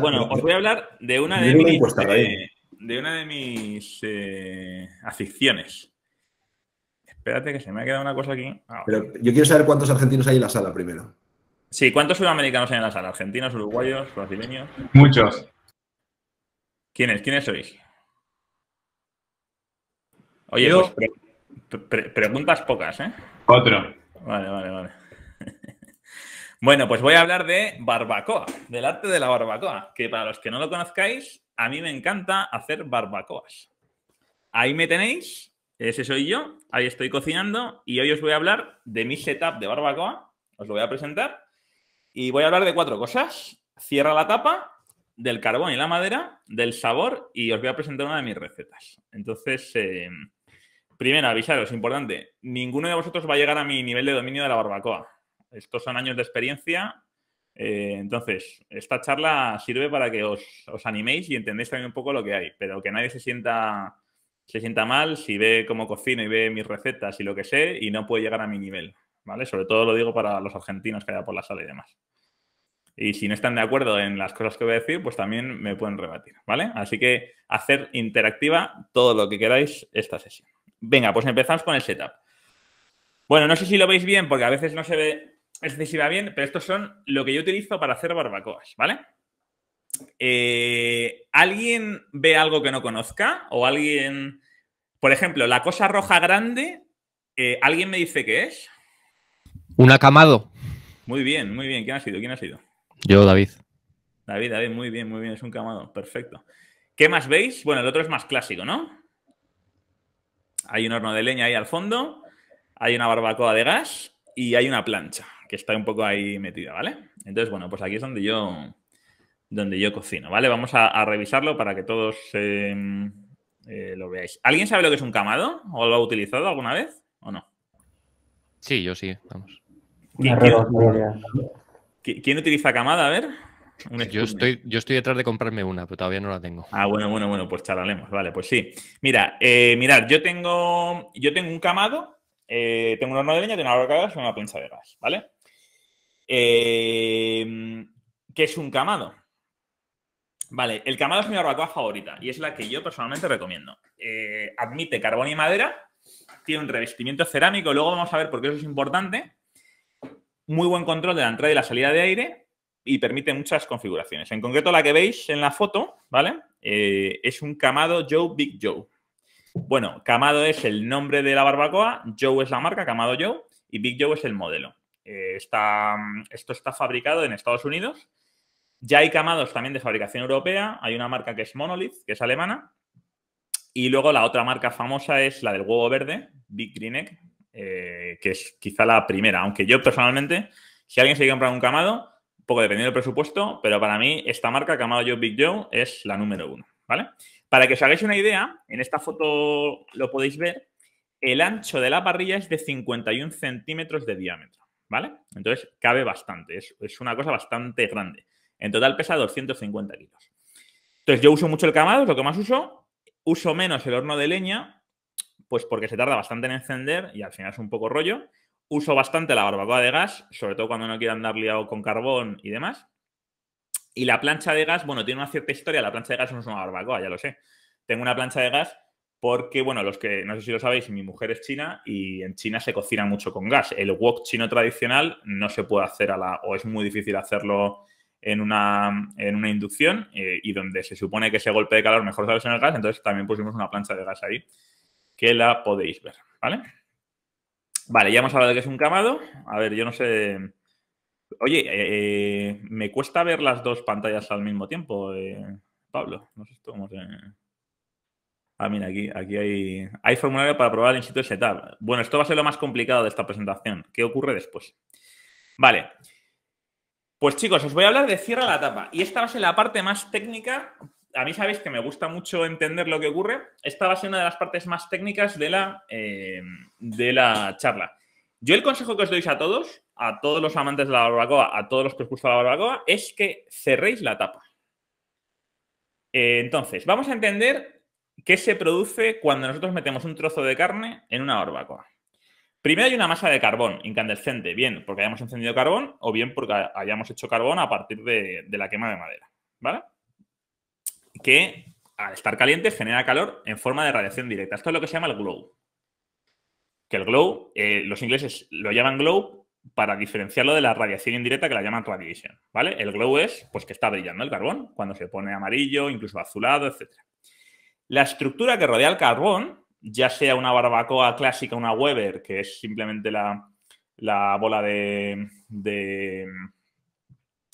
bueno, os voy a hablar de una eh, de, mis, eh, aficiones. Espérate que se me ha quedado una cosa aquí. Ah, Pero yo quiero saber cuántos argentinos hay en la sala primero. Sí, ¿cuántos sudamericanos hay en la sala? ¿Argentinos, uruguayos, brasileños? Muchos. ¿Quiénes? sois? Oye, pues, preguntas pocas, ¿eh? Otro. Vale, vale, vale. Bueno, pues voy a hablar de barbacoa, del arte de la barbacoa, que para los que no lo conozcáis, a mí me encanta hacer barbacoas. Ahí me tenéis, ese soy yo, ahí estoy cocinando y hoy os voy a hablar de mi setup de barbacoa, os lo voy a presentar y voy a hablar de cuatro cosas. Cierra la tapa, del carbón y la madera, del sabor y os voy a presentar una de mis recetas. Entonces, eh, primero, avisaros, importante, ninguno de vosotros va a llegar a mi nivel de dominio de la barbacoa. Estos son años de experiencia. Eh, entonces, esta charla sirve para que os, animéis y entendéis también un poco lo que hay, pero que nadie se sienta, se sienta mal si ve cómo cocino y ve mis recetas y lo que sé y no puede llegar a mi nivel. ¿Vale? Sobre todo lo digo para los argentinos que hay por la sala y demás. Y si no están de acuerdo en las cosas que voy a decir, pues también me pueden rebatir, ¿vale? Así que hacer interactiva todo lo que queráis esta sesión. Venga, pues empezamos con el setup. Bueno, no sé si lo veis bien porque a veces no se ve decir, si va bien, pero estos son lo que yo utilizo para hacer barbacoas, ¿vale? Eh, ¿Alguien ve algo que no conozca? ¿O alguien, por ejemplo, la cosa roja grande, eh, ¿alguien me dice qué es? Un acamado. Muy bien, muy bien. ¿Quién ha sido? ¿Quién ha sido? Yo, David. David, David, muy bien, muy bien. Es un camado, perfecto. ¿Qué más veis? Bueno, el otro es más clásico, ¿no? Hay un horno de leña ahí al fondo, hay una barbacoa de gas y hay una plancha que está un poco ahí metida, ¿vale? Entonces, bueno, pues aquí es donde yo, donde yo cocino, ¿vale? Vamos a, revisarlo para que todos em, eh, lo veáis. ¿Alguien sabe lo que es un camado? ¿O lo ha utilizado alguna vez o no? Sí, yo sí, vamos. ¿Quién, utiliza camada? A ver. Yo estoy, yo estoy detrás de comprarme una, pero todavía no la tengo. Ah, bueno, bueno, bueno, pues charlaremos. Vale, pues sí. Mira, eh, mirad, yo tengo, yo tengo un camado, eh, tengo un horno de leña, tengo una gas y una pincha de gas, ¿vale? Em, que ¿Qué es un camado? Vale, el camado es mi barbacoa favorita y es la que yo personalmente recomiendo. Eh, admite carbón y madera, tiene un revestimiento cerámico, luego vamos a ver por qué eso es importante. Muy buen control de la entrada y la salida de aire y permite muchas configuraciones. En concreto, la que veis en la foto, ¿vale? Eh, es un camado Joe Big Joe. Bueno, camado es el nombre de la barbacoa, Joe es la marca, camado Joe, y Big Joe es el modelo. Eh, mm, esto está fabricado en Estados Unidos. Ya hay camados también de fabricación europea. Hay una marca que es Monolith, que es alemana. Y luego la otra marca famosa es la del huevo verde, Big Green Egg, eh, que es quizá la primera. Aunque yo personalmente, si alguien se quiere comprar un camado, un poco dependiendo del presupuesto, pero para mí esta marca, Camado Joe Big Joe, es la número uno. ¿Vale? Para que os hagáis una idea, en esta foto lo podéis ver, el ancho de la parrilla es de 51 centímetros de diámetro. ¿vale? Entonces cabe bastante, es, es una cosa bastante grande. En total pesa 250 kilos. Entonces yo uso mucho el camado, es lo que más uso. Uso menos el horno de leña, pues porque se tarda bastante en encender y al final es un poco rollo. Uso bastante la barbacoa de gas, sobre todo cuando no quiero andar liado con carbón y demás. Y la plancha de gas, bueno, tiene una cierta historia. La plancha de gas no es una barbacoa, ya lo sé. Tengo una plancha de gas porque, bueno, los que no sé si lo sabéis, mi mujer es china y en China se cocina mucho con gas. El wok chino tradicional no se puede hacer a la, o es muy difícil hacerlo en una, inducción eh, y donde se supone que ese golpe de calor mejor sale en el gas, entonces también pusimos una plancha de gas ahí que la podéis ver, ¿vale? Vale, ya hemos hablado de que es un camado. A ver, yo no sé... Oye, eh, eh, me cuesta ver las dos pantallas al mismo tiempo, Pablo. No sé cómo Ah, mira, aquí, aquí hay, hay formulario para probar el in situ setup. Bueno, esto va a ser lo más complicado de esta presentación. ¿Qué ocurre después? Vale. Pues chicos, os voy a hablar de cierra la tapa. Y esta va a ser la parte más técnica. A mí sabéis que me gusta mucho entender lo que ocurre. Esta va a ser una de las partes más técnicas de la, eh, de la charla. Yo el consejo que os doy a todos, a todos los amantes de la barbacoa, a todos los que os gusta la barbacoa, es que cerréis la tapa. Eh, entonces, vamos a entender ¿Qué se produce cuando nosotros metemos un trozo de carne en una barbacoa? Primero hay una masa de carbón incandescente, bien porque hayamos encendido carbón o bien porque hayamos hecho carbón a partir de, la quema de madera, ¿vale? Que al estar caliente genera calor en forma de radiación directa. Esto es lo que se llama el glow. Que el glow, eh, los ingleses lo llaman glow para diferenciarlo de la radiación indirecta que la llaman radiation, ¿vale? El glow es pues que está brillando el carbón cuando se pone amarillo, incluso azulado, etcétera. La estructura que rodea el carbón, ya sea una barbacoa clásica, una Weber, que es simplemente la, bola de,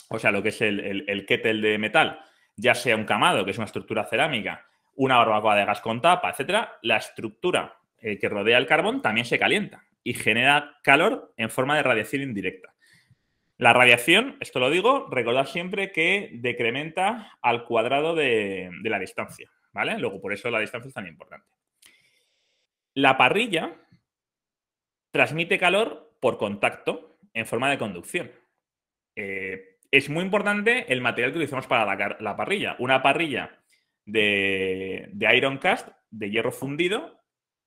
O sea, lo que es el, kettle de metal, ya sea un camado, que es una estructura cerámica, una barbacoa de gas con tapa, etcétera, la estructura eh, que rodea el carbón también se calienta y genera calor en forma de radiación indirecta. La radiación, esto lo digo, recordad siempre que decrementa al cuadrado de la distancia. ¿vale? Luego, por eso la distancia es tan importante. La parrilla transmite calor por contacto en forma de conducción. Eh, es muy importante el material que utilizamos para la, la parrilla. Una parrilla de iron cast, de hierro fundido,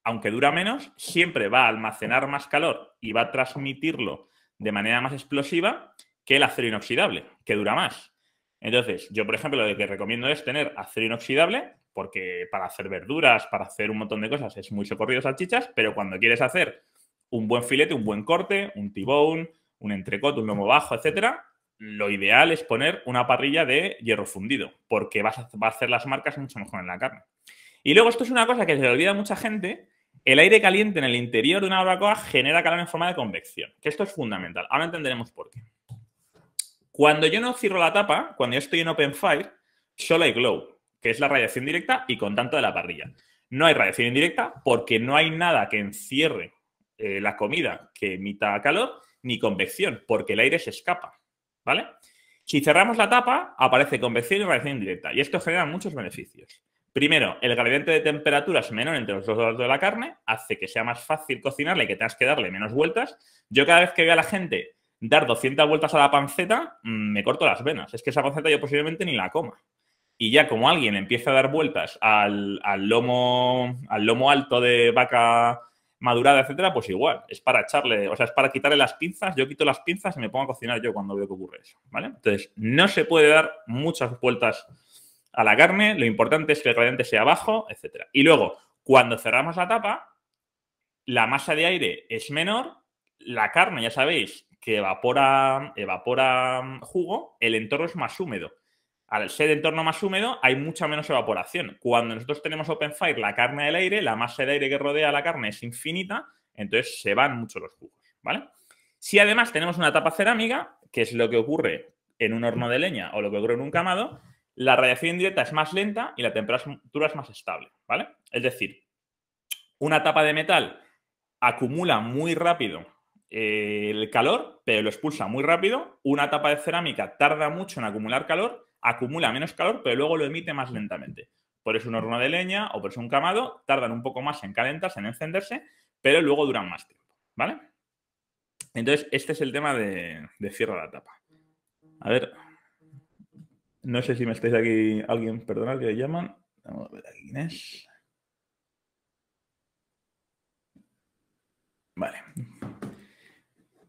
aunque dura menos, siempre va a almacenar más calor y va a transmitirlo de manera más explosiva que el acero inoxidable, que dura más. Entonces, yo, por ejemplo, lo que recomiendo es tener acero inoxidable porque para hacer verduras, para hacer un montón de cosas es muy socorrido salchichas, pero cuando quieres hacer un buen filete, un buen corte, un tibón, un entrecot, un lomo bajo, etcétera, lo ideal es poner una parrilla de hierro fundido, porque vas a, va a hacer las marcas mucho mejor en la carne. Y luego, esto es una cosa que se le olvida a mucha gente, el aire caliente en el interior de una barbacoa genera calor en forma de convección, que esto es fundamental. Ahora entenderemos por qué. Cuando yo no cierro la tapa, cuando yo estoy en open fire, solo hay glow que es la radiación directa y con tanto de la parrilla. No hay radiación indirecta porque no hay nada que encierre eh, la comida que emita calor ni convección, porque el aire se escapa, ¿vale? Si cerramos la tapa, aparece convección y radiación indirecta, y esto genera muchos beneficios. Primero, el gradiente de temperatura es menor entre los dos lados de la carne, hace que sea más fácil cocinarla y que tengas que darle menos vueltas. Yo cada vez que veo a la gente dar 200 vueltas a la panceta, mm, me corto las venas. Es que esa panceta yo posiblemente ni la coma. Y ya como alguien empieza a dar vueltas al, lomo, al lomo alto de vaca madurada, etcétera, pues igual, es para echarle, o sea, es para quitarle las pinzas, yo quito las pinzas y me pongo a cocinar yo cuando veo que ocurre eso, ¿vale? Entonces, no se puede dar muchas vueltas a la carne, lo importante es que el gradiente sea bajo, etcétera. Y luego, cuando cerramos la tapa, la masa de aire es menor, la carne, ya sabéis, que evapora, evapora jugo, el entorno es más húmedo al ser entorno más húmedo hay mucha menos evaporación. Cuando nosotros tenemos open fire, la carne del aire, la masa de aire que rodea la carne es infinita, entonces se van mucho los jugos, ¿vale? Si además tenemos una tapa cerámica, que es lo que ocurre en un horno de leña o lo que ocurre en un camado, la radiación indirecta es más lenta y la temperatura es más estable, ¿vale? Es decir, una tapa de metal acumula muy rápido eh, el calor, pero lo expulsa muy rápido. Una tapa de cerámica tarda mucho en acumular calor, acumula menos calor, pero luego lo emite más lentamente. Por eso un horno de leña o por eso un camado tardan un poco más en calentarse, en encenderse, pero luego duran más tiempo, ¿vale? Entonces, este es el tema de, de la tapa. A ver, no sé si me estáis aquí, alguien, perdonad que llaman. Vamos a ver aquí quién Vale.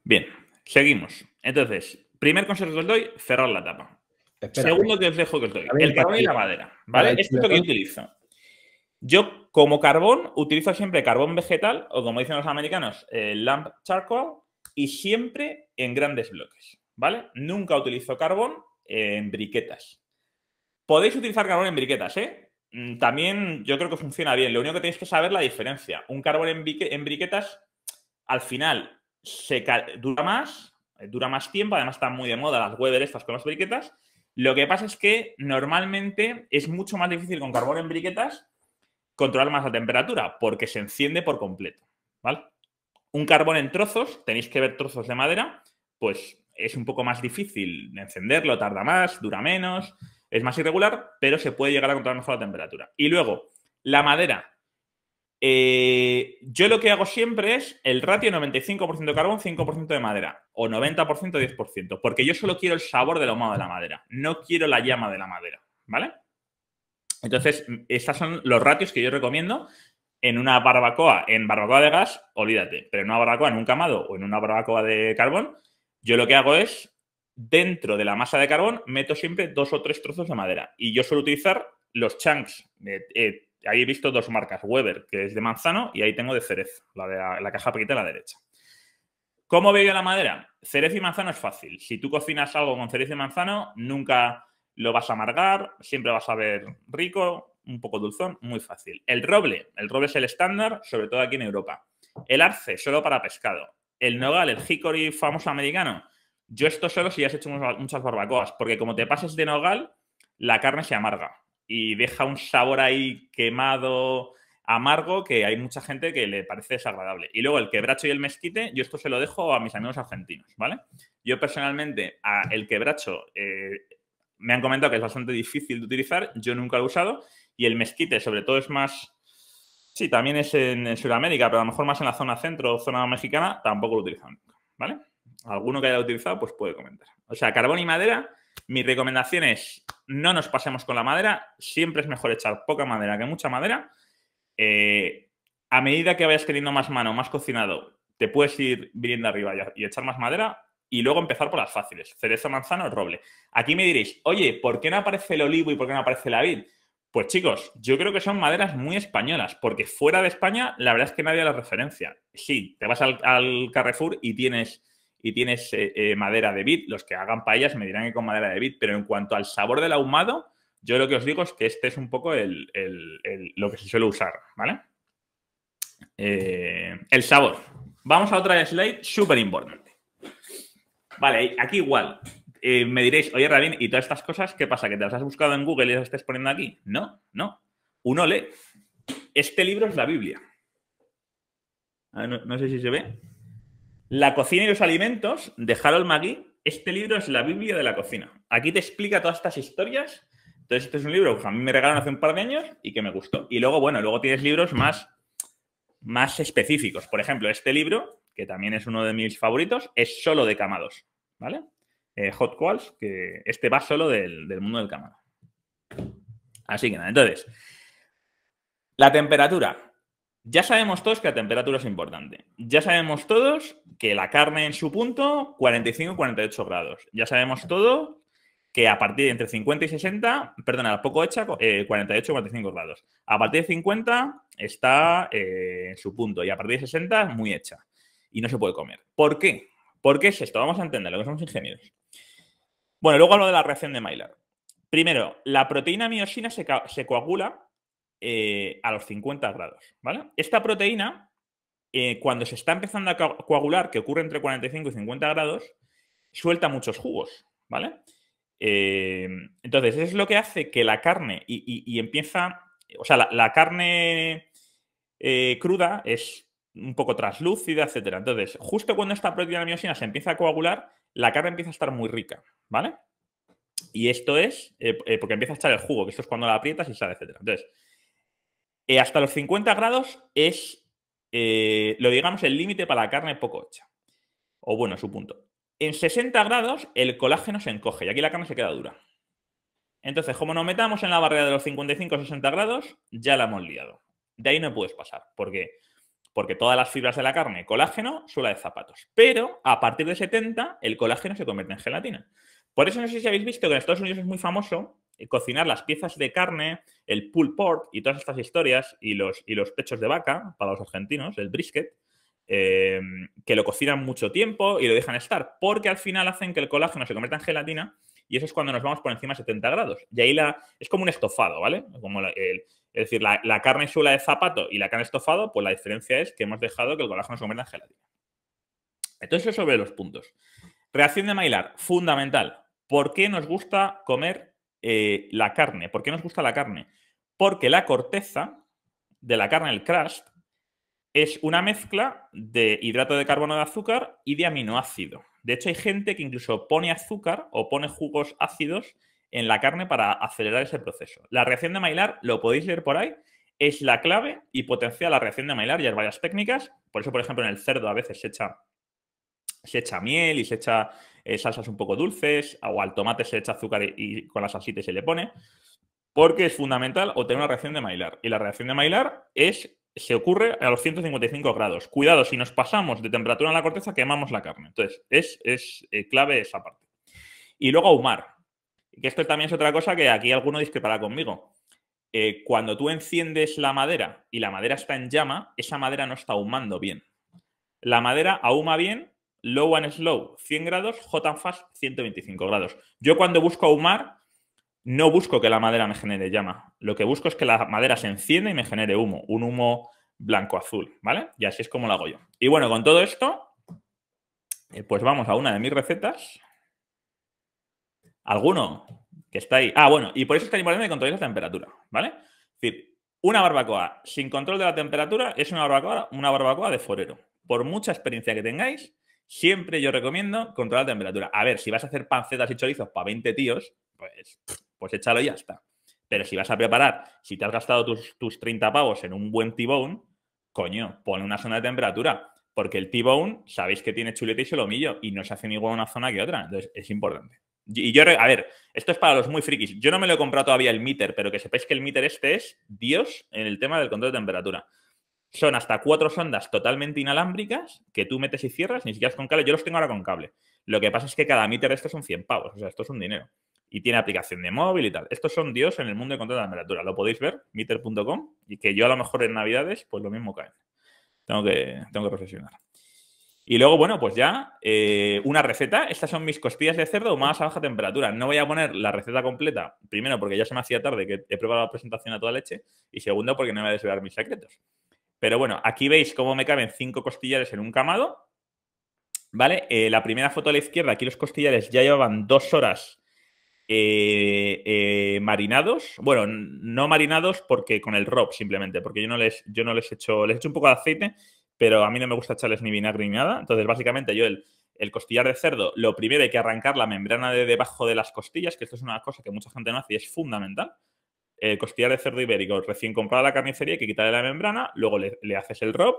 Bien, seguimos. Entonces, primer consejo que os doy, cerrar la tapa que Segundo dejo que os doy. El carbón y la madera. ¿Vale? Esto es lo que yo utilizo. Yo, como carbón, utilizo siempre carbón vegetal, o como dicen los americanos, el eh, lamp charcoal, y siempre en grandes bloques. ¿Vale? Nunca utilizo carbón en briquetas. Podéis utilizar carbón en briquetas, ¿eh? Mm, también yo creo que funciona bien. Lo único que tenéis que saber es la diferencia. Un carbón en, briquetas, al final, dura más, eh, dura más tiempo. Además, están muy de moda las Weber estas con las briquetas. Lo que pasa es que normalmente es mucho más difícil con carbón en briquetas controlar más la temperatura porque se enciende por completo. ¿vale? Un carbón en trozos, tenéis que ver trozos de madera, pues es un poco más difícil encenderlo, tarda más, dura menos, es más irregular, pero se puede llegar a controlar mejor la temperatura. Y luego, la madera eh, yo lo que hago siempre es el ratio 95% carbón, 5% de madera, o 90%, 10%, porque yo solo quiero el sabor del ahumado de la madera, no quiero la llama de la madera, ¿vale? Entonces, estos son los ratios que yo recomiendo en una barbacoa, en barbacoa de gas, olvídate, pero en una barbacoa, en un camado o en una barbacoa de carbón, yo lo que hago es, dentro de la masa de carbón, meto siempre dos o tres trozos de madera y yo suelo utilizar los chunks, de... Eh, eh, Ahí he visto dos marcas, Weber, que es de manzano, y ahí tengo de cerez, la de la, caja pequeña a la derecha. ¿Cómo veo yo la madera? Cerez y manzano es fácil. Si tú cocinas algo con cerez y manzano, nunca lo vas a amargar, siempre vas a ver rico, un poco dulzón, muy fácil. El roble, el roble es el estándar, sobre todo aquí en Europa. El arce, solo para pescado. El nogal, el hickory famoso americano. Yo esto solo si has hecho muchas barbacoas, porque como te pases de nogal, la carne se amarga y deja un sabor ahí quemado, amargo, que hay mucha gente que le parece desagradable. Y luego el quebracho y el mezquite, yo esto se lo dejo a mis amigos argentinos, ¿vale? Yo personalmente, a el quebracho eh, me han comentado que es bastante difícil de utilizar, yo nunca lo he usado, y el mezquite sobre todo es más... Sí, también es en, Sudamérica, pero a lo mejor más en la zona centro o zona mexicana, tampoco lo utilizan ¿vale? Alguno que haya utilizado, pues puede comentar. O sea, carbón y madera, mi recomendación es no nos pasemos con la madera, siempre es mejor echar poca madera que mucha madera. Eh, a medida que vayas teniendo más mano, más cocinado, te puedes ir viniendo arriba y, echar más madera y luego empezar por las fáciles, cereza, manzana o roble. Aquí me diréis, oye, ¿por qué no aparece el olivo y por qué no aparece la vid? Pues chicos, yo creo que son maderas muy españolas, porque fuera de España la verdad es que nadie las referencia. Sí, te vas al Carrefour y tienes y tienes eh, eh, madera de vid. Los que hagan paellas me dirán que con madera de vid, pero en cuanto al sabor del ahumado, yo lo que os digo es que este es un poco el, lo que se suele usar, ¿vale? Eh, el sabor. Vamos a otra slide súper importante. Vale, aquí igual. me diréis, oye, Rabin, ¿y todas estas cosas qué pasa? ¿Que te las has buscado en Google y las estás poniendo aquí? No, no. Uno lee. Este libro es la Biblia. Ah, no sé si se ve. La cocina y los alimentos de Harold Magui. Este libro es la Biblia de la cocina. Aquí te explica todas estas historias. Entonces, este es un libro que a mí me regalaron hace un par de años y que me gustó. Y luego, bueno, luego tienes libros más, más específicos. Por ejemplo, este libro, que también es uno de mis favoritos, es solo de camados, ¿vale? Eh, Hot Quals, que este va solo del, del mundo del camado. Así que nada, entonces, la temperatura. Ya sabemos todos que la temperatura es importante. Ya sabemos todos que la carne en su punto, 45 48 grados. Ya sabemos todo que a partir de entre 50 y 60, perdona, poco hecha, 48 eh, 45 grados. A partir de 50 está eh, en su punto y a partir de 60 muy hecha. Y no se puede comer. ¿Por qué? ¿Por qué es esto? Vamos a entenderlo, que somos ingenieros. Bueno, luego hablo de la reacción de Maillard. Primero, la proteína miosina se coagula eh, a los 50 grados. ¿vale? Esta proteína, eh, cuando se está empezando a coagular, que ocurre entre 45 y 50 grados, suelta muchos jugos. ¿vale? Eh, entonces, es lo que hace que la carne y, empieza, o sea, la, carne cruda es un poco translúcida, etcétera. Entonces, justo cuando esta proteína de se empieza a coagular, la carne empieza a estar muy rica, ¿vale? Y esto es porque empieza a echar el jugo, que esto es cuando la aprietas y sale, etcétera. Entonces, eh, hasta los 50 grados es, eh, lo digamos, el límite para la carne poco hecha. O bueno, su punto. En 60 grados el colágeno se encoge y aquí la carne se queda dura. Entonces, como nos metamos en la barrera de los 55-60 grados, ya la hemos liado. De ahí no puedes pasar. ¿Por Porque todas las fibras de la carne, colágeno, suela de zapatos. Pero a partir de 70, el colágeno se convierte en gelatina. Por eso no sé si habéis visto que en Estados Unidos es muy famoso eh, cocinar las piezas de carne, el pulled pork y todas estas historias y los, y los pechos de vaca para los argentinos, el brisket, eh, que lo cocinan mucho tiempo y lo dejan estar, porque al final hacen que el colágeno se convierta en gelatina y eso es cuando nos vamos por encima de 70 grados. Y ahí la, es como un estofado, ¿vale? es decir, la, la, carne suela de zapato y la carne estofado, pues la diferencia es que hemos dejado que el colágeno se convierta en gelatina. Entonces, eso sobre los puntos. Reacción de Maillard, fundamental. ¿Por qué nos gusta comer eh, la carne. ¿Por qué nos gusta la carne? Porque la corteza de la carne, el crust, es una mezcla de hidrato de carbono de azúcar y de aminoácido. De hecho, hay gente que incluso pone azúcar o pone jugos ácidos en la carne para acelerar ese proceso. La reacción de Maillard, lo podéis leer por ahí, es la clave y potencia la reacción de Maillard y hay varias técnicas. Por eso, por ejemplo, en el cerdo a veces se echa se echa miel y se echa eh, salsas un poco dulces, o al tomate se echa azúcar y, con las aceites se le pone, porque es fundamental obtener una reacción de Maillard. Y la reacción de Maillard es, se ocurre a los 155 grados. Cuidado, si nos pasamos de temperatura en la corteza, quemamos la carne. Entonces, es, es eh, clave esa parte. Y luego ahumar, que esto también es otra cosa que aquí alguno discrepará conmigo. Eh, cuando tú enciendes la madera y la madera está en llama, esa madera no está ahumando bien. La madera ahuma bien Low and slow, 100 grados. Hot and fast, 125 grados. Yo cuando busco ahumar, no busco que la madera me genere llama. Lo que busco es que la madera se encienda y me genere humo. Un humo blanco-azul, ¿vale? Y así es como lo hago yo. Y bueno, con todo esto, eh, pues vamos a una de mis recetas. ¿Alguno que está ahí? Ah, bueno, y por eso es tan importante que controléis la temperatura, ¿vale? Es decir, una barbacoa sin control de la temperatura es una barbacoa, una barbacoa de forero. Por mucha experiencia que tengáis, Siempre yo recomiendo controlar la temperatura. A ver, si vas a hacer pancetas y chorizos para 20 tíos, pues, pues échalo y ya está. Pero si vas a preparar, si te has gastado tus, tus 30 pavos en un buen T-Bone, coño, pone una zona de temperatura. Porque el T-Bone, sabéis que tiene chuleta y solomillo y no se hacen igual una zona que otra. Entonces, es importante. Y yo, a ver, esto es para los muy frikis. Yo no me lo he comprado todavía el meter, pero que sepáis que el meter este es Dios en el tema del control de temperatura. Son hasta cuatro sondas totalmente inalámbricas que tú metes y cierras, ni siquiera es con cable. Yo los tengo ahora con cable. Lo que pasa es que cada meter de estos son 100 pavos, o sea, esto es un dinero. Y tiene aplicación de móvil y tal. Estos son dios en el mundo de control de la temperatura. Lo podéis ver, meter.com, y que yo a lo mejor en Navidades, pues lo mismo cae. Tengo que, tengo Y luego, bueno, pues ya eh, una receta. Estas son mis costillas de cerdo más a baja temperatura. No voy a poner la receta completa, primero porque ya se me hacía tarde que he probado la presentación a toda leche y segundo porque no me voy a desvelar mis secretos. Pero bueno, aquí veis cómo me caben cinco costillares en un camado. ¿Vale? Eh, la primera foto a la izquierda, aquí los costillares ya llevaban dos horas eh, eh, marinados. Bueno, no marinados porque con el rop simplemente, porque yo no les, yo no les echo, les un poco de aceite, pero a mí no me gusta echarles ni vinagre ni nada. Entonces, básicamente yo el, el costillar de cerdo, lo primero hay que arrancar la membrana de debajo de las costillas, que esto es una cosa que mucha gente no hace y es fundamental el eh, de cerdo ibérico recién comprada la carnicería, que quitarle la membrana, luego le, haces el rob,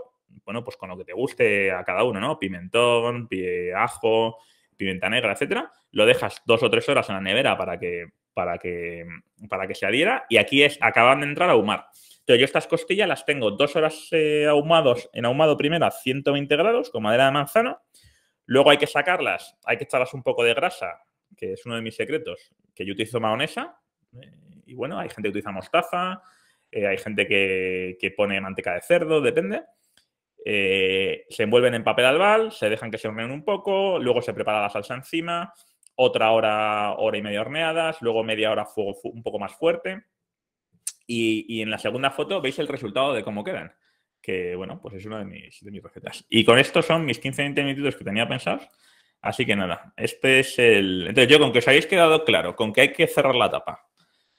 bueno, pues con lo que te guste a cada uno, ¿no? Pimentón, ajo, pimenta negra, etcétera. Lo dejas dos o tres horas en la nevera para que, para que, para que se adhiera y aquí es, acaban de entrar a ahumar. Entonces, yo estas costillas las tengo dos horas eh, ahumados, en ahumado primero a 120 grados con madera de manzana. Luego hay que sacarlas, hay que echarlas un poco de grasa, que es uno de mis secretos, que yo utilizo mayonesa, eh, y bueno, hay gente que utiliza mostaza, eh, hay gente que, pone manteca de cerdo, depende. Eh, se envuelven en papel albal, se dejan que se horneen un poco, luego se prepara la salsa encima, otra hora, hora y media horneadas, luego media hora fuego un poco más fuerte. Y, en la segunda foto veis el resultado de cómo quedan, que bueno, pues es una de mis, de mis recetas. Y con esto son mis 15-20 minutos que tenía pensados. Así que nada, este es el... Entonces yo con que os habéis quedado claro, con que hay que cerrar la tapa,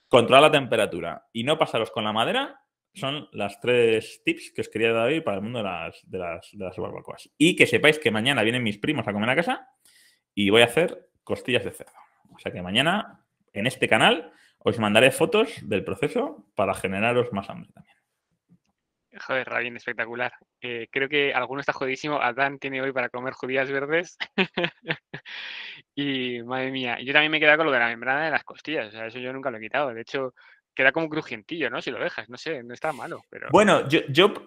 Controlar la temperatura y no pasaros con la madera son las tres tips que os quería dar hoy para el mundo de las, de las, de las barbacoas. Y que sepáis que mañana vienen mis primos a comer a casa y voy a hacer costillas de cerdo. O sea que mañana en este canal os mandaré fotos del proceso para generaros más hambre también. Joder, Rabin, espectacular. Eh, creo que alguno está jodidísimo. Adán tiene hoy para comer judías verdes. y madre mía, yo también me he con lo de la membrana de las costillas. O sea, eso yo nunca lo he quitado. De hecho, queda como crujientillo, ¿no? Si lo dejas, no sé, no está malo. Pero... Bueno, yo,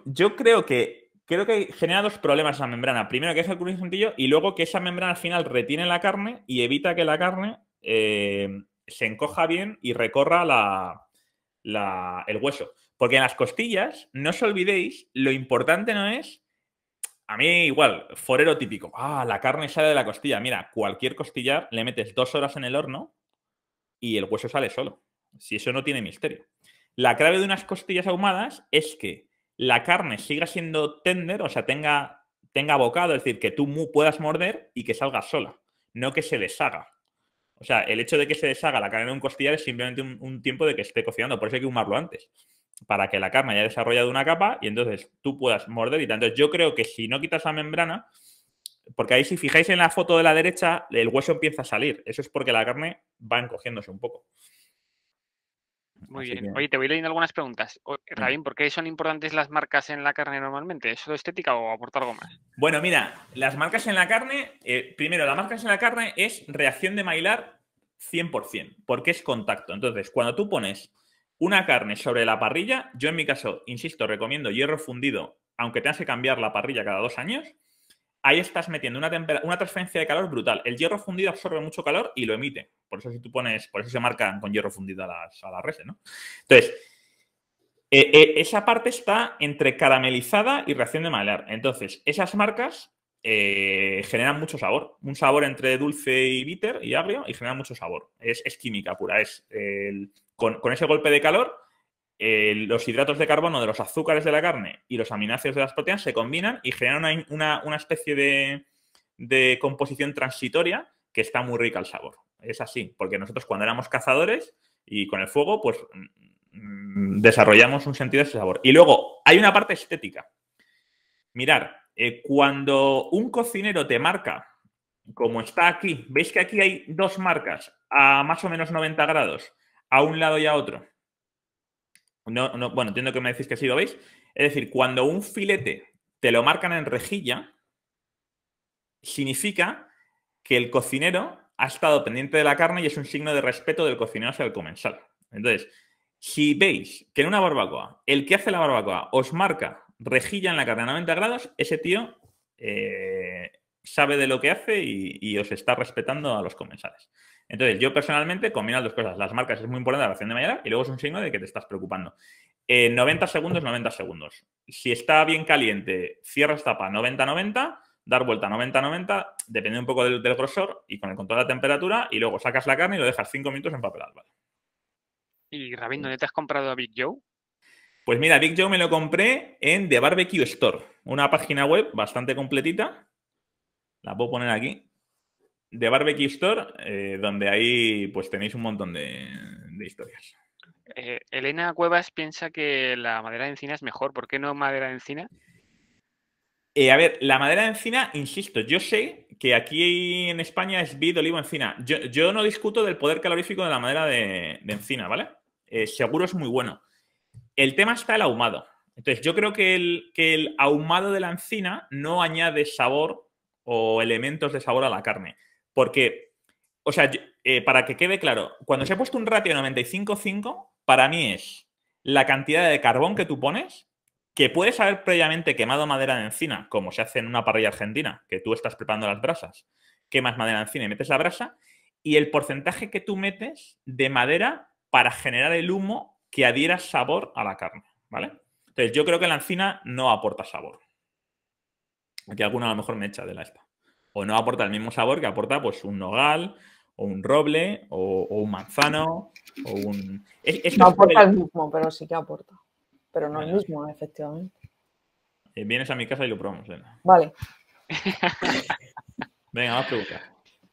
yo, creo que creo que genera dos problemas la membrana. Primero que es el crujientillo y luego que esa membrana al final retiene la carne y evita que la carne eh, se encoja bien y recorra la, el hueso. Porque en las costillas, no os olvidéis, lo importante no es. A mí, igual, forero típico. Ah, la carne sale de la costilla. Mira, cualquier costillar le metes dos horas en el horno y el hueso sale solo. Si eso no tiene misterio. La clave de unas costillas ahumadas es que la carne siga siendo tender, o sea, tenga, tenga bocado, es decir, que tú puedas morder y que salga sola, no que se deshaga. O sea, el hecho de que se deshaga la carne de un costillar es simplemente un, un tiempo de que esté cocinando, por eso hay que humarlo antes para que la carne haya desarrollado una capa y entonces tú puedas morder y Entonces yo creo que si no quitas la membrana, porque ahí si fijáis en la foto de la derecha, el hueso empieza a salir. Eso es porque la carne va encogiéndose un poco. Muy bien. Oye, te voy leyendo algunas preguntas. Mm. Rabín, ¿por qué son importantes las marcas en la carne normalmente? ¿Es estética o aporta algo más? Bueno, mira, las marcas en la carne, eh, primero, las marcas en la carne es reacción de mailar 100%, porque es contacto. Entonces, cuando tú pones una carne sobre la parrilla, yo en mi caso, insisto, recomiendo hierro fundido, aunque tengas que cambiar la parrilla cada dos años, ahí estás metiendo una, una transferencia de calor brutal. El hierro fundido absorbe mucho calor y lo emite. Por eso si tú pones, por eso se marcan con hierro fundido a las, a las ¿no? Entonces, eh, eh, esa parte está entre caramelizada y reacción de malear. Entonces, esas marcas eh, generan mucho sabor. Un sabor entre dulce y bitter y agrio y generan mucho sabor. Es, química pura. Es con, ese golpe de calor, los hidratos de carbono de los azúcares de la carne y los aminoácidos de las proteínas se combinan y generan una, especie de, de, composición transitoria que está muy rica al sabor. Es así, porque nosotros cuando éramos cazadores y con el fuego, pues mm, desarrollamos un sentido de ese sabor. Y luego hay una parte estética. Mirar, eh, cuando un cocinero te marca, como está aquí, veis que aquí hay dos marcas a más o menos 90 grados, a un lado y a otro. No, bueno, entiendo que me decís que así lo veis. Es decir, cuando un filete te lo marcan en rejilla, significa que el cocinero ha estado pendiente de la carne y es un signo de respeto del cocinero hacia el comensal. Entonces, si veis que en una barbacoa, el que hace la barbacoa os marca rejilla en la a 90 grados, ese tío eh, sabe de lo que hace y, os está respetando a los comensales. Entonces, yo personalmente combino las dos cosas. Las marcas es muy importante, la relación de mañana, y luego es un signo de que te estás preocupando. 90 eh, segundos, 90 segundos. Si está bien caliente, cierras tapa 90-90, dar vuelta 90-90, depende un poco del, grosor y con el control de la temperatura, y luego sacas la carne y lo dejas 5 minutos en papel ¿Y Rabin, dónde te has comprado a Big Joe? Pues mira, Big Joe me lo compré en The Barbecue Store, una página web bastante completita. La puedo poner aquí. The Barbecue Store, eh, donde ahí pues tenéis un montón de, historias. Eh, Elena Cuevas piensa que la madera de encina es mejor. ¿Por qué no madera de encina? Eh, a ver, la madera de encina, insisto, yo sé que aquí en España es vid, olivo, encina. Yo, no discuto del poder calorífico de la madera de, de encina, ¿vale? seguro es muy bueno. El tema está el ahumado. Entonces, yo creo que el, ahumado de la encina no añade sabor o elementos de sabor a la carne. Porque, o sea, eh, para que quede claro, cuando se ha puesto un ratio 95-5, para mí es la cantidad de carbón que tú pones, que puedes haber previamente quemado madera de encina, como se hace en una parrilla argentina, que tú estás preparando las brasas, quemas madera de encina y metes la brasa, y el porcentaje que tú metes de madera para generar el humo que adhiera sabor a la carne, ¿vale? Entonces, yo creo que la encina no aporta sabor. Aquí alguna a lo mejor me echa de la esta. O no aporta el mismo sabor que aporta pues un nogal, o un roble, o, un manzano, o un... no aporta el... mismo, pero sí que aporta. Pero no el mismo, efectivamente. Eh, vienes a mi casa y lo probamos, Lena. Vale. Venga, más preguntas.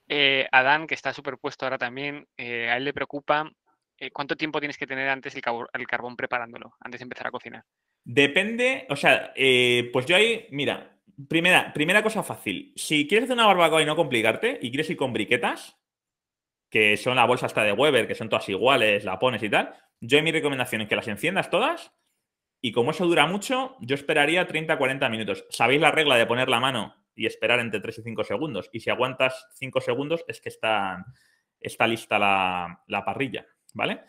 Eh, Adán, que está superpuesto ahora también, eh, a él le preocupa eh, ¿cuánto tiempo tienes que tener antes el, carbón preparándolo, antes de empezar a cocinar? Depende, o sea, eh, pues yo ahí, mira, primera, primera cosa fácil. Si quieres hacer una barbacoa y no complicarte, y quieres ir con briquetas, que son la bolsa hasta de Weber, que son todas iguales, la pones y tal, yo mi recomendación es que las enciendas todas y como eso dura mucho, yo esperaría 30-40 minutos. ¿Sabéis la regla de poner la mano y esperar entre 3 y 5 segundos? Y si aguantas 5 segundos es que está, lista la parrilla. ¿Vale?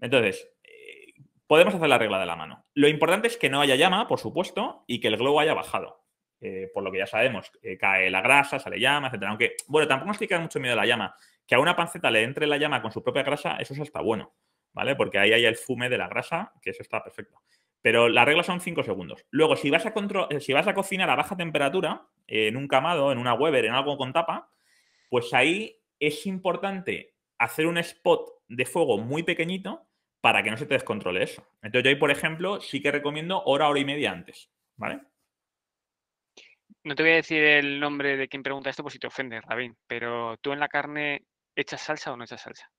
Entonces, eh, podemos hacer la regla de la mano. Lo importante es que no haya llama, por supuesto, y que el globo haya bajado. Eh, por lo que ya sabemos, eh, cae la grasa, sale llama, etc. Aunque, bueno, tampoco es que quede mucho miedo a la llama. Que a una panceta le entre la llama con su propia grasa, eso está bueno, ¿vale? Porque ahí hay el fume de la grasa, que eso está perfecto. Pero la regla son 5 segundos. Luego, si vas, a si vas a cocinar a baja temperatura, en un camado, en una Weber, en algo con tapa, pues ahí es importante hacer un spot de fuego muy pequeñito para que no se te descontrole eso. Entonces, yo ahí, por ejemplo, sí que recomiendo hora, hora y media antes, ¿vale? No te voy a decir el nombre de quien pregunta esto por si te ofende, Rabín, pero ¿tú en la carne echas salsa o no echas salsa?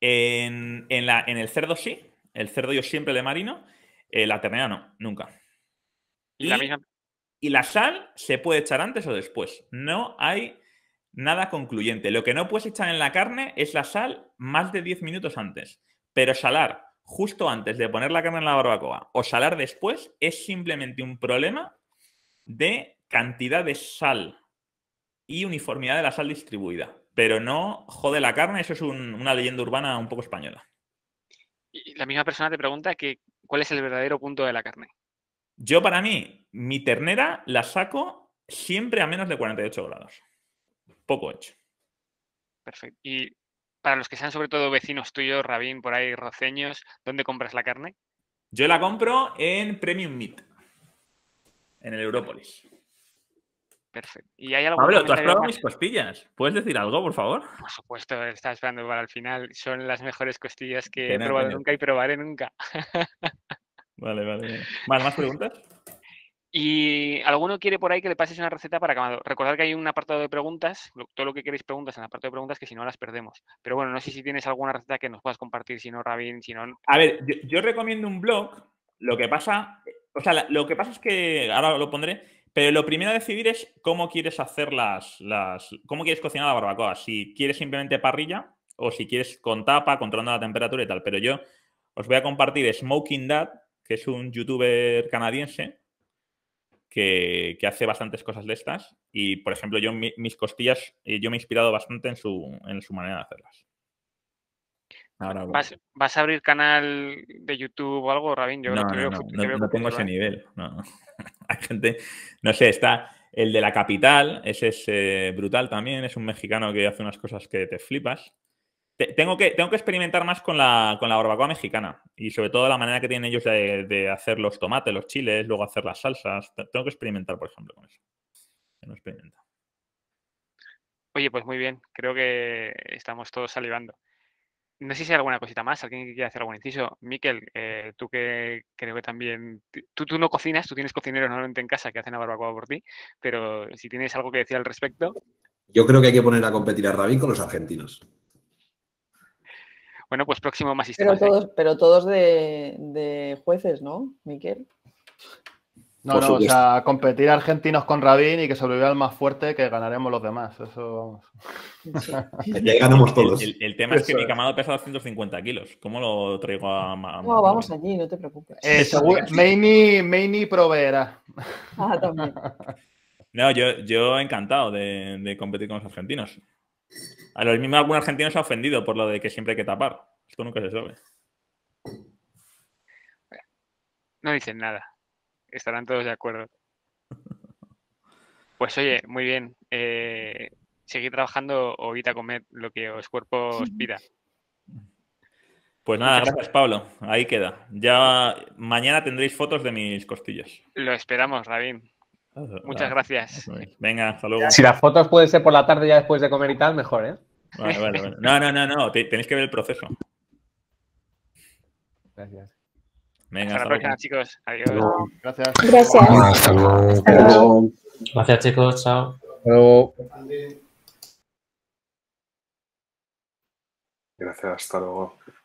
En, la, en el cerdo sí, el cerdo yo siempre le marino, eh, la ternera no, nunca. y la sal se puede echar antes o después, no hay nada concluyente. Lo que no puedes echar en la carne es la sal más de 10 minutos antes. Pero salar justo antes de poner la carne en la barbacoa o salar después es simplemente un problema de cantidad de sal y uniformidad de la sal distribuida. Pero no jode la carne, eso es una leyenda urbana un poco española. Y la misma persona te pregunta cuál es el verdadero punto de la carne. Yo para mí, mi ternera la saco siempre a menos de 48 grados poco Perfecto. Y para los que sean sobre todo vecinos tuyos, Rabín, por ahí, roceños, ¿dónde compras la carne? Yo la compro en Premium Meat, en el Europolis. Perfecto. ¿Y hay algo Pablo, ¿tú has probado mis costillas? ¿Puedes decir algo, por favor? Por supuesto, estaba esperando para el final. Son las mejores costillas que he probado nunca y probaré nunca. vale, vale. ¿Más preguntas? Y alguno quiere por ahí que le pases una receta para acabado. Recordad que hay un apartado de preguntas, todo lo que queréis preguntas en el apartado de preguntas, que si no las perdemos. Pero bueno, no sé si tienes alguna receta que nos puedas compartir, si no, Rabin, si no. A ver, yo, recomiendo un blog. Lo que pasa, o sea, lo que pasa es que ahora lo pondré, pero lo primero a decidir es cómo quieres hacer las, las. cómo quieres cocinar la barbacoa. Si quieres simplemente parrilla o si quieres con tapa, controlando la temperatura y tal. Pero yo os voy a compartir Smoking Dad, que es un youtuber canadiense que, hace bastantes cosas de estas. Y, por ejemplo, yo mis costillas, eh, yo me he inspirado bastante en su, manera de hacerlas. ¿Vas, a abrir canal de YouTube o algo, Rabin? Yo no, tengo ese nivel. Hay gente, no sé, está el de la capital, ese es eh, brutal también, es un mexicano que hace unas cosas que te flipas. Tengo que, tengo que experimentar más con la, barbacoa mexicana y sobre todo la manera que tienen ellos de, hacer los tomates, los chiles, luego hacer las salsas. Tengo que experimentar, por ejemplo, con eso. Oye, pues muy bien. Creo que estamos todos salivando. No sé si hay alguna cosita más, alguien que quiera hacer algún inciso. Miquel, eh, tú que creo que también... Tú, tú no cocinas, tú tienes cocineros normalmente en casa que hacen la barbacoa por ti, pero si tienes algo que decir al respecto... Yo creo que hay que poner a competir a Rabín con los argentinos. Bueno, pues próximo más histórico. ¿eh? Pero todos, de, de jueces, ¿no, Miquel? No, no, o sea, competir argentinos con Rabín y que sobreviva el más fuerte, que ganaremos los demás. Eso. vamos. ya ganamos todos. El, tema es que mi camado pesa 250 kilos. ¿Cómo lo traigo a.? no, vamos allí, no te preocupes. Eh, Meini, proveerá. Ah, también. No, yo, yo encantado de, competir con los argentinos. A lo mismo algún argentino se ha ofendido por lo de que siempre hay que tapar. Esto nunca se sabe. No dicen nada. Estarán todos de acuerdo. Pues oye, muy bien. Eh, Seguir trabajando o ir a comer lo que os cuerpo os pida. Pues nada, gracias Pablo. Ahí queda. Ya mañana tendréis fotos de mis costillas. Lo esperamos, Rabín. Muchas ah, gracias. Venga, hasta luego. Si las fotos pueden ser por la tarde ya después de comer y tal, mejor, ¿eh? Vale, vale, vale. No, no, no, no. Tenéis que ver el proceso. Gracias. Venga, hasta, hasta la próxima, chicos. Adiós. Gracias. Gracias. Hasta luego. Hasta luego. Gracias, chicos. Chao. Hasta luego. Gracias, hasta luego.